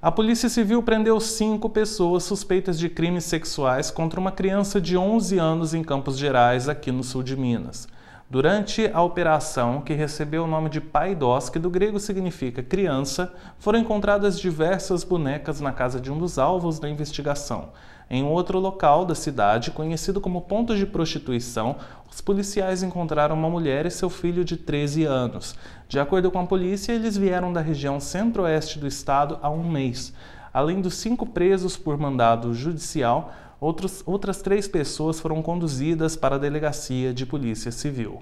A Polícia Civil prendeu cinco pessoas suspeitas de crimes sexuais contra uma criança de 11 anos em Campos Gerais, aqui no sul de Minas. Durante a operação, que recebeu o nome de Paidós, que do grego significa criança, foram encontradas diversas bonecas na casa de um dos alvos da investigação. Em outro local da cidade, conhecido como ponto de prostituição, os policiais encontraram uma mulher e seu filho de 13 anos. De acordo com a polícia, eles vieram da região centro-oeste do estado há um mês. Além dos cinco presos por mandado judicial, outros, outras três pessoas foram conduzidas para a delegacia de polícia civil.